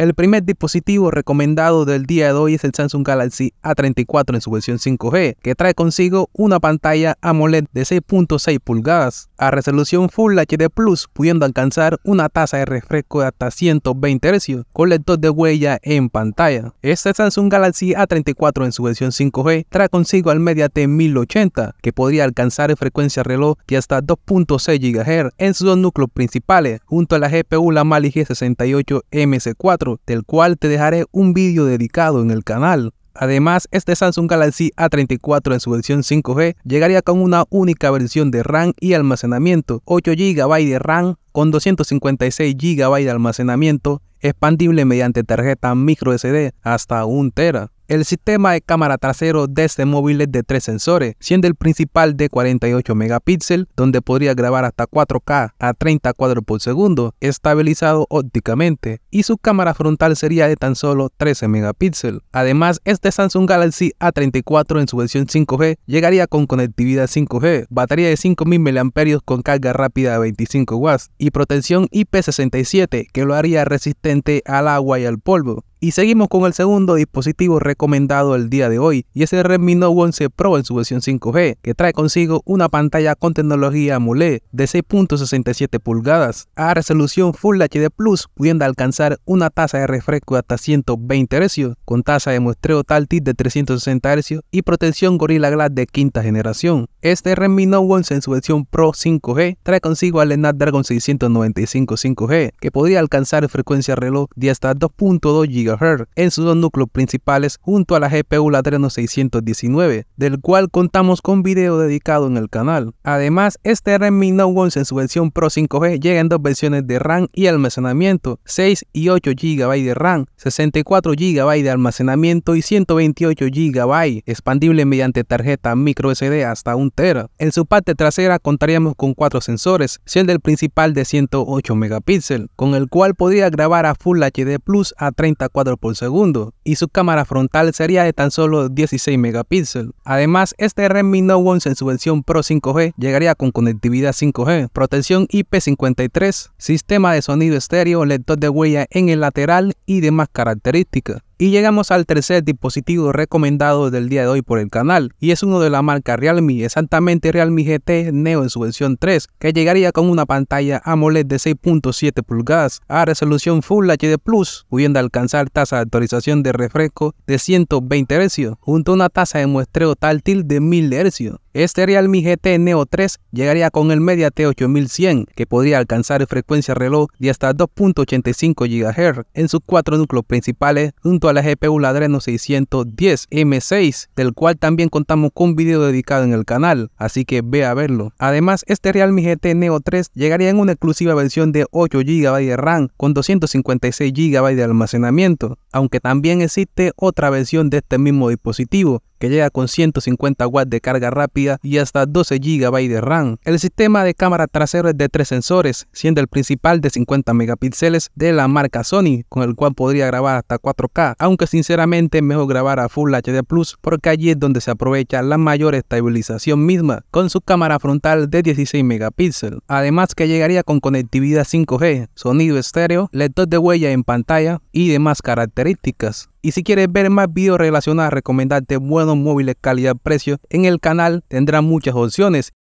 El primer dispositivo recomendado del día de hoy es el Samsung Galaxy A34 en su versión 5G, que trae consigo una pantalla AMOLED de 6.6 pulgadas a resolución Full HD Plus, pudiendo alcanzar una tasa de refresco de hasta 120 Hz con lector de huella en pantalla. Este Samsung Galaxy A34 en su versión 5G trae consigo al Mediatek 1080, que podría alcanzar en frecuencia reloj de hasta 2.6 GHz en sus dos núcleos principales, junto a la GPU Mali G68 MC4 del cual te dejaré un vídeo dedicado en el canal. Además, este Samsung Galaxy A34 en su versión 5G llegaría con una única versión de RAM y almacenamiento, 8 GB de RAM con 256 GB de almacenamiento, expandible mediante tarjeta microSD hasta 1 TB. El sistema de cámara trasero de este móvil es de tres sensores, siendo el principal de 48 megapíxeles, donde podría grabar hasta 4K a 30 cuadros por segundo, estabilizado ópticamente, y su cámara frontal sería de tan solo 13 megapíxeles. Además, este Samsung Galaxy A34 en su versión 5G llegaría con conectividad 5G, batería de 5000 mAh con carga rápida de 25 w y protección IP67 que lo haría resistente al agua y al polvo. Y seguimos con el segundo dispositivo recomendado el día de hoy, y es el Redmi Note 11 Pro en su versión 5G, que trae consigo una pantalla con tecnología AMOLED de 6.67 pulgadas, a resolución Full HD Plus, pudiendo alcanzar una tasa de refresco de hasta 120 Hz, con tasa de muestreo Taltit de 360 Hz y protección Gorilla Glass de quinta generación. Este Redmi Note 11 en su versión Pro 5G trae consigo al Snapdragon 695 5G, que podría alcanzar frecuencia reloj de hasta 2.2 GB her en sus dos núcleos principales junto a la GPU Adreno 619, del cual contamos con video dedicado en el canal. Además, este Redmi Note 11 en su versión Pro 5G llega en dos versiones de RAM y almacenamiento, 6 y 8 GB de RAM, 64 GB de almacenamiento y 128 GB, expandible mediante tarjeta micro sd hasta 1 tera En su parte trasera contaríamos con cuatro sensores, siendo el principal de 108 megapíxeles, con el cual podría grabar a Full HD Plus a 34 por segundo y su cámara frontal sería de tan solo 16 megapíxeles. Además, este Redmi Note 11 en su versión Pro 5G llegaría con conectividad 5G, protección IP53, sistema de sonido estéreo, lector de huella en el lateral y demás características. Y llegamos al tercer dispositivo recomendado del día de hoy por el canal, y es uno de la marca Realme, exactamente Realme GT Neo en su versión 3, que llegaría con una pantalla AMOLED de 6.7 pulgadas a resolución Full HD Plus, pudiendo alcanzar tasa de actualización de refresco de 120 Hz, junto a una tasa de muestreo táctil de 1000 Hz. Este Realme GT Neo 3 llegaría con el Mediatek 8100, que podría alcanzar frecuencia reloj de hasta 2.85 GHz en sus cuatro núcleos principales, junto a la GPU Ladreno 610 M6, del cual también contamos con un video dedicado en el canal, así que ve a verlo. Además, este Realme GT Neo 3 llegaría en una exclusiva versión de 8 GB de RAM con 256 GB de almacenamiento, aunque también existe otra versión de este mismo dispositivo, que llega con 150 watts de carga rápida y hasta 12 GB de RAM. El sistema de cámara trasero es de tres sensores, siendo el principal de 50 megapíxeles de la marca Sony, con el cual podría grabar hasta 4K, aunque sinceramente mejor grabar a Full HD Plus porque allí es donde se aprovecha la mayor estabilización misma, con su cámara frontal de 16 megapíxeles. Además que llegaría con conectividad 5G, sonido estéreo, lector de huella en pantalla y demás características. Y si quieres ver más videos relacionados a recomendarte buenos móviles calidad-precio, en el canal tendrás muchas opciones